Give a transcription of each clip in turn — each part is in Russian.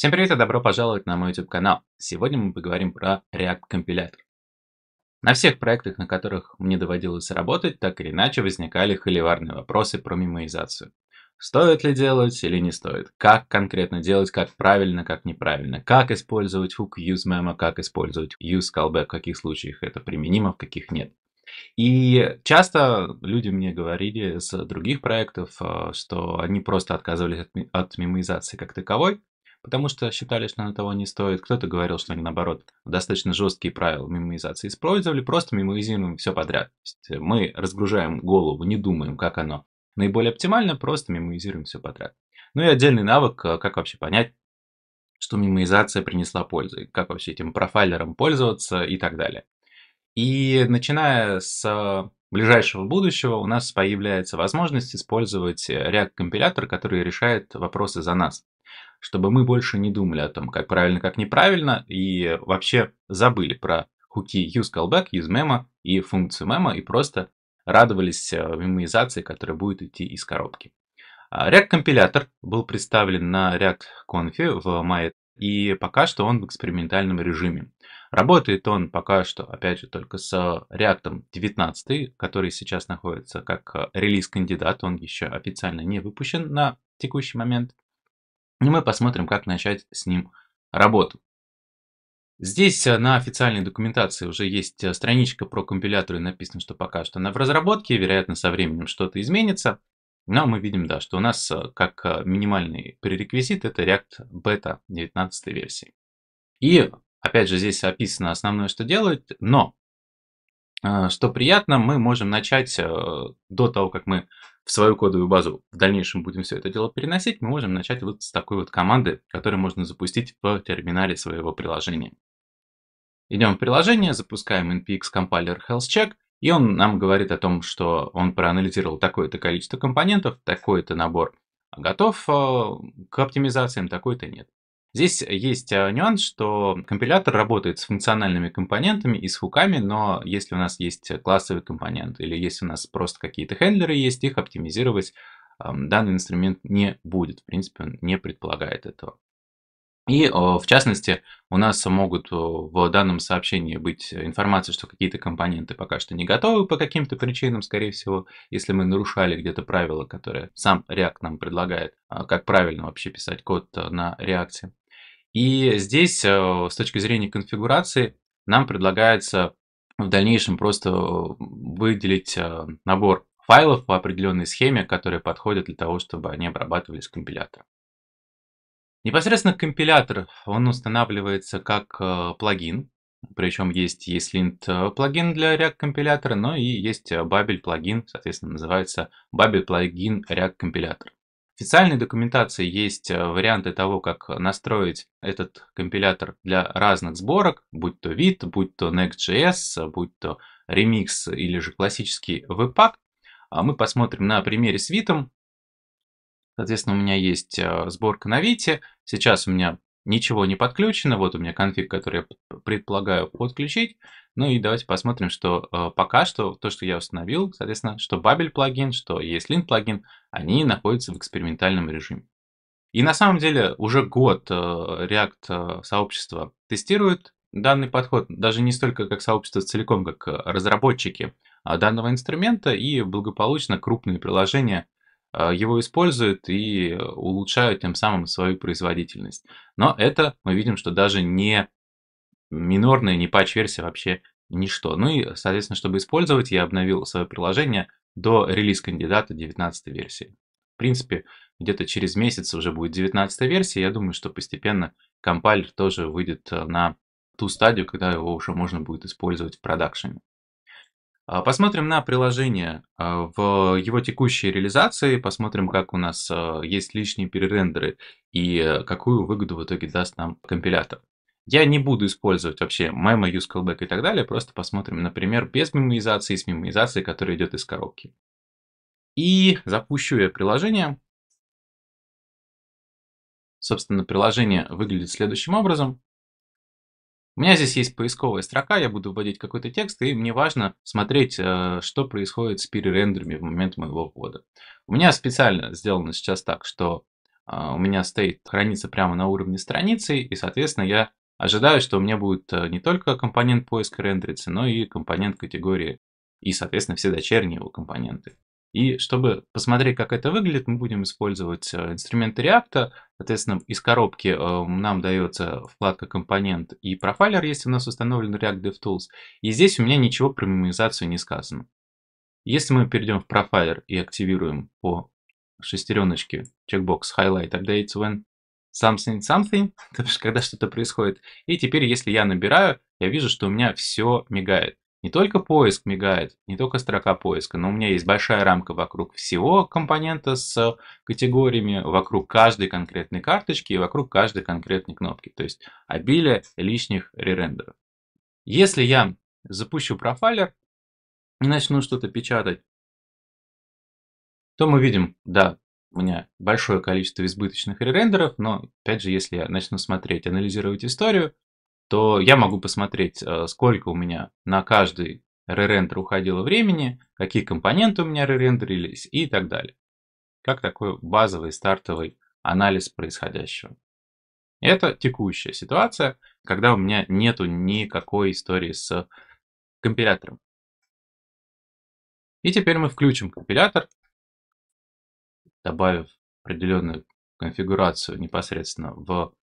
Всем привет и добро пожаловать на мой YouTube канал. Сегодня мы поговорим про React компилятор. На всех проектах, на которых мне доводилось работать, так или иначе возникали холиварные вопросы про мимоизацию. Стоит ли делать или не стоит? Как конкретно делать, как правильно, как неправильно? Как использовать hook use memo, как использовать use callback, в каких случаях это применимо, в каких нет? И часто люди мне говорили с других проектов, э, что они просто отказывались от, от мемоизации как таковой, потому что считали, что она того не стоит. Кто-то говорил, что они, наоборот, достаточно жесткие правила мемоизации использовали, просто мемоизируем все подряд. Э, мы разгружаем голову, не думаем, как оно. Наиболее оптимально просто мемоизируем все подряд. Ну и отдельный навык, э, как вообще понять, что мемоизация принесла пользу, как вообще этим профайлером пользоваться и так далее. И начиная с э, ближайшего будущего у нас появляется возможность использовать React-компилятор, который решает вопросы за нас чтобы мы больше не думали о том, как правильно, как неправильно, и вообще забыли про хуки use callback, use memo и функцию memo и просто радовались э, мемоизации, которая будет идти из коробки. А, React-компилятор был представлен на React Conf в мае, и пока что он в экспериментальном режиме. Работает он пока что, опять же, только с React 19, который сейчас находится как э, релиз-кандидат, он еще официально не выпущен на текущий момент. И мы посмотрим, как начать с ним работу. Здесь э, на официальной документации уже есть э, страничка про компилятор и написано, что пока что она в разработке, вероятно, со временем что-то изменится. Но мы видим, да, что у нас э, как минимальный пререквизит это React Beta 19 версии. И опять же здесь описано основное, что делает, но что приятно, мы можем начать до того, как мы в свою кодовую базу. В дальнейшем будем все это дело переносить. Мы можем начать вот с такой вот команды, которую можно запустить в терминале своего приложения. Идем в приложение, запускаем npx compiler health check, и он нам говорит о том, что он проанализировал такое-то количество компонентов, такой-то набор готов э, к оптимизациям, такой-то нет. Здесь есть э, нюанс, что компилятор работает с функциональными компонентами и с хуками, но если у нас есть классовый компонент или если у нас просто какие-то хендлеры есть, их оптимизировать эм, данный инструмент не будет. В принципе, он не предполагает этого. И в частности, у нас могут в данном сообщении быть информация, что какие-то компоненты пока что не готовы по каким-то причинам, скорее всего, если мы нарушали где-то правила, которые сам React нам предлагает, э, как правильно вообще писать код э, на React. И здесь э, с точки зрения конфигурации нам предлагается в дальнейшем просто э, выделить э, набор файлов по определенной схеме, которые подходят для того, чтобы они обрабатывались компилятором. Непосредственно компилятор, он устанавливается как плагин, причем есть ESLint плагин для React компилятора, но и есть Babel плагин, соответственно, называется Babel плагин React компилятор официальной документации есть э, варианты того, как настроить этот компилятор для разных сборок, будь то вид, будь то Next.js, будь то Remix или же классический Webpack. А Мы посмотрим на примере с Витом. Соответственно, у меня есть э, сборка на Вите. Сейчас у меня ничего не подключено. Вот у меня конфиг, который я предполагаю подключить. Ну и давайте посмотрим, что э, пока что то, что я установил, соответственно, что Бабель плагин, что ESLint плагин, они находятся в экспериментальном режиме. И на самом деле уже год э, React э, сообщество тестирует данный подход, даже не столько как сообщество целиком, как э, разработчики а, данного инструмента, и благополучно крупные приложения Э, его используют и улучшают тем самым свою производительность. Но это мы видим, что даже не минорная, не патч-версия вообще ничто. Ну и, соответственно, чтобы использовать, я обновил свое приложение до релиз кандидата 19 версии. В принципе, где-то через месяц уже будет 19 версия. Я думаю, что постепенно компайлер тоже выйдет э, на ту стадию, когда его уже можно будет использовать в продакшене. А, посмотрим на приложение а, в его текущей реализации, посмотрим, как у нас а, есть лишние перерендеры и какую выгоду в итоге даст нам компилятор. Я не буду использовать вообще memo, use callback и так далее, просто посмотрим, например, без мемоизации и с мемоизацией, которая идет из коробки. И запущу я приложение. Собственно, приложение выглядит следующим образом. У меня здесь есть поисковая строка, я буду вводить какой-то текст, и мне важно смотреть, э, что происходит с перерендерами в момент моего ввода. У меня специально сделано сейчас так, что э, у меня стоит хранится прямо на уровне страницы, и, соответственно, я ожидаю, что у меня будет э, не только компонент поиска рендерится, но и компонент категории, и, соответственно, все дочерние его компоненты. И чтобы посмотреть, как это выглядит, мы будем использовать инструменты React, Соответственно, из коробки э, нам дается вкладка компонент и профайлер, если у нас установлен React DevTools. И здесь у меня ничего про мемизацию не сказано. Если мы перейдем в профайлер и активируем по шестереночке чекбокс Highlight Updates When Something Something, то есть когда что-то происходит. И теперь, если я набираю, я вижу, что у меня все мигает. Не только поиск мигает, не только строка поиска, но у меня есть большая рамка вокруг всего компонента с категориями, вокруг каждой конкретной карточки и вокруг каждой конкретной кнопки. То есть обилие лишних ререндеров. Если я запущу профайлер и начну что-то печатать, то мы видим, да, у меня большое количество избыточных ререндеров, но опять же, если я начну смотреть, анализировать историю, то я могу посмотреть, э, сколько у меня на каждый ререндер уходило времени, какие компоненты у меня ререндерились и так далее. Как такой базовый стартовый анализ происходящего. Это текущая ситуация, когда у меня нету никакой истории с компилятором. И теперь мы включим компилятор, добавив определенную конфигурацию непосредственно в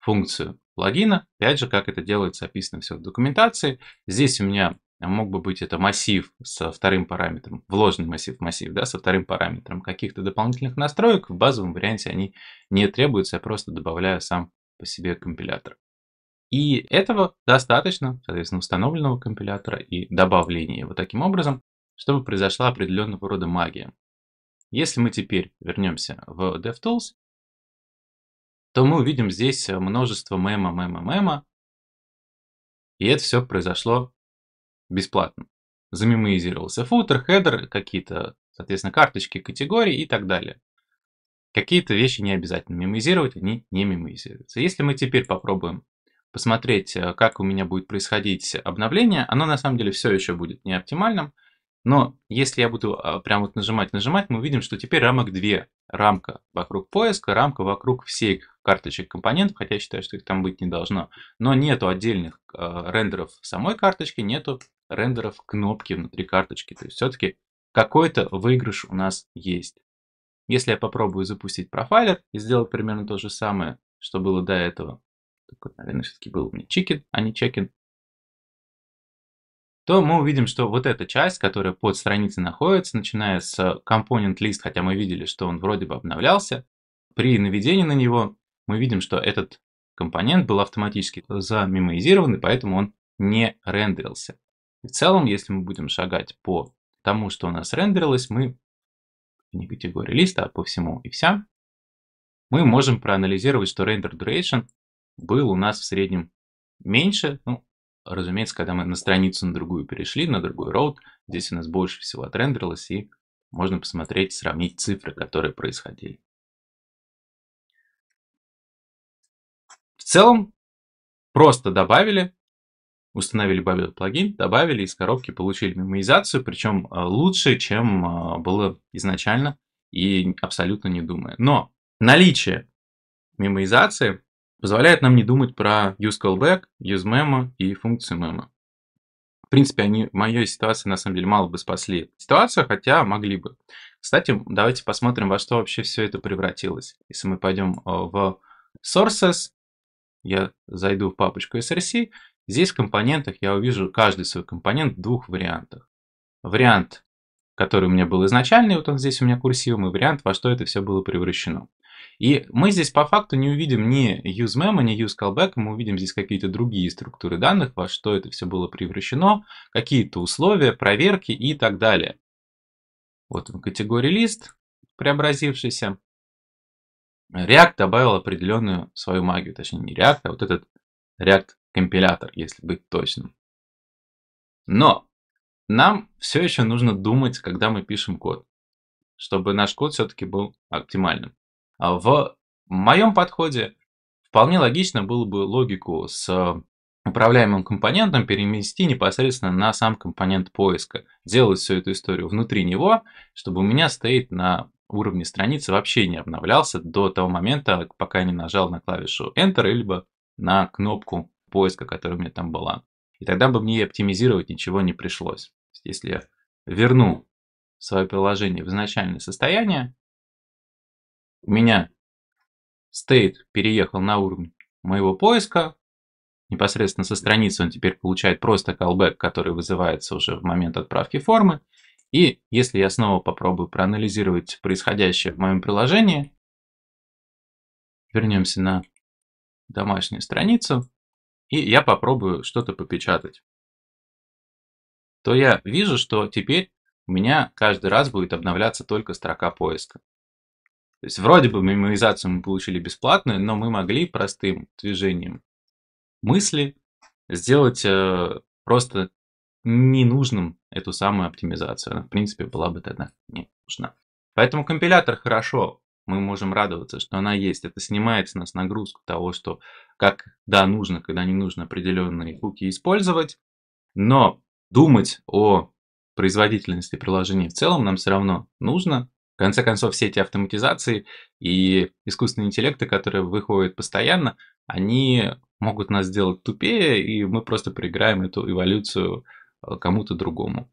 функцию логина, Опять же, как это делается, описано все в документации. Здесь у меня мог бы быть это массив со вторым параметром, вложенный массив, массив, да, со вторым параметром каких-то дополнительных настроек. В базовом варианте они не требуются, я просто добавляю сам по себе компилятор. И этого достаточно, соответственно, установленного компилятора и добавления его таким образом, чтобы произошла определенного рода магия. Если мы теперь вернемся в DevTools то мы увидим здесь э, множество мема, мема, мема. И это все произошло бесплатно. Замемоизировался футер, хедер, какие-то, соответственно, карточки, категории и так далее. Какие-то вещи не обязательно мемоизировать, они не мемоизируются. Если мы теперь попробуем посмотреть, э, как у меня будет происходить обновление, оно на самом деле все еще будет не оптимальным, но если я буду а, прям вот нажимать, нажимать, мы увидим, что теперь рамок две. Рамка вокруг поиска, рамка вокруг всех карточек компонентов, хотя я считаю, что их там быть не должно. Но нету отдельных э, рендеров самой карточки, нету рендеров кнопки внутри карточки. То есть все-таки какой-то выигрыш у нас есть. Если я попробую запустить профайлер и сделать примерно то же самое, что было до этого, такой, наверное, все-таки был у меня чикен, а не чекин, то мы увидим, что вот эта часть, которая под страницей находится, начиная с компонент лист, хотя мы видели, что он вроде бы обновлялся, при наведении на него мы видим, что этот компонент был автоматически замемоизирован, и поэтому он не рендерился. И в целом, если мы будем шагать по тому, что у нас рендерилось, мы не категории листа, а по всему и вся, мы можем проанализировать, что рендер duration был у нас в среднем меньше, ну, разумеется, когда мы на страницу на другую перешли, на другой роут, здесь у нас больше всего отрендерилось, и можно посмотреть, сравнить цифры, которые происходили. В целом, просто добавили, установили Babel плагин, добавили из коробки, получили мемоизацию, причем э, лучше, чем э, было изначально и абсолютно не думая. Но наличие мемоизации позволяет нам не думать про useCallback, useMemo и функции memo. В принципе, они в моей ситуации на самом деле мало бы спасли ситуацию, хотя могли бы. Кстати, давайте посмотрим, во что вообще все это превратилось. Если мы пойдем э, в Sources, я зайду в папочку SRC, здесь в компонентах я увижу каждый свой компонент в двух вариантах. Вариант, который у меня был изначальный, вот он здесь у меня курсивом, и вариант, во что это все было превращено. И мы здесь по факту не увидим ни useMemo, ни useCallback, мы увидим здесь какие-то другие структуры данных, во что это все было превращено, какие-то условия, проверки и так далее. Вот в категории лист преобразившийся. React добавил определенную свою магию, точнее не React, а вот этот React компилятор, если быть точным. Но нам все еще нужно думать, когда мы пишем код, чтобы наш код все-таки был оптимальным. А в моем подходе вполне логично было бы логику с управляемым компонентом перемести непосредственно на сам компонент поиска. Делать всю эту историю внутри него, чтобы у меня стоит на уровне страницы вообще не обновлялся до того момента, пока я не нажал на клавишу Enter, либо на кнопку поиска, которая у меня там была. И тогда бы мне и оптимизировать ничего не пришлось. Если я верну свое приложение в изначальное состояние, у меня стейт переехал на уровень моего поиска, непосредственно со страницы он теперь получает просто callback, который вызывается уже в момент отправки формы. И если я снова попробую проанализировать происходящее в моем приложении, вернемся на домашнюю страницу, и я попробую что-то попечатать, то я вижу, что теперь у меня каждый раз будет обновляться только строка поиска. То есть вроде бы меморизацию мы получили бесплатную, но мы могли простым движением мысли сделать э, просто ненужным эту самую оптимизацию. Она, в принципе, была бы тогда не нужна. Поэтому компилятор хорошо, мы можем радоваться, что она есть. Это снимает с нас нагрузку того, что как да, нужно, когда не нужно определенные хуки использовать. Но думать о производительности приложений в целом нам все равно нужно, конце концов, все эти автоматизации и искусственные интеллекты, которые выходят постоянно, они могут нас сделать тупее, и мы просто проиграем эту эволюцию э, кому-то другому.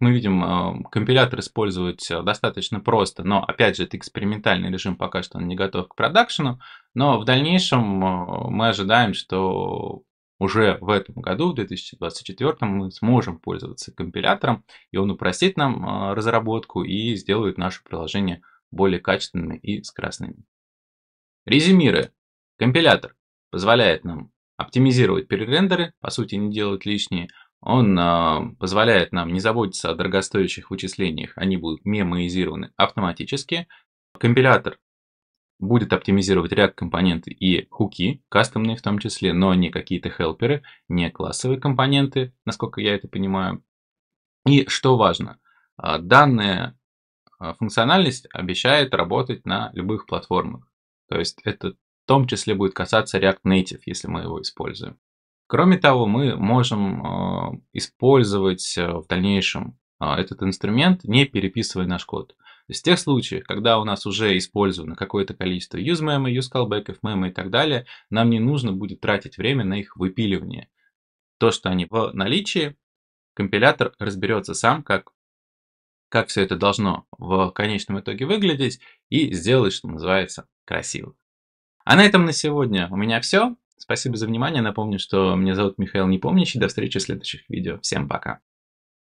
Мы видим, эм, компилятор использовать э, достаточно просто, но, опять же, это экспериментальный режим, пока что он не готов к продакшену, но в дальнейшем э, мы ожидаем, что уже в этом году, в 2024, мы сможем пользоваться компилятором, и он упростит нам а, разработку и сделает наше приложение более качественными и скоростными. Резюмируя, компилятор позволяет нам оптимизировать перерендеры, по сути не делать лишние, он э, позволяет нам не заботиться о дорогостоящих вычислениях, они будут мемоизированы автоматически. Компилятор будет оптимизировать React-компоненты и хуки, кастомные в том числе, но не какие-то хелперы, не классовые компоненты, насколько я это понимаю. И что важно, а, данная а, функциональность обещает работать на любых платформах. То есть это в том числе будет касаться React Native, если мы его используем. Кроме того, мы можем а, использовать э, в дальнейшем этот инструмент, не переписывая наш код. То тех случаев, когда у нас уже использовано какое-то количество use мемы, use callback, мемы и так далее, нам не нужно будет тратить время на их выпиливание. То, что они в наличии, компилятор разберется сам, как, как все это должно в конечном итоге выглядеть, и сделает, что называется, красиво. А на этом на сегодня у меня все. Спасибо за внимание. Напомню, что меня зовут Михаил Непомнящий. До встречи в следующих видео. Всем пока.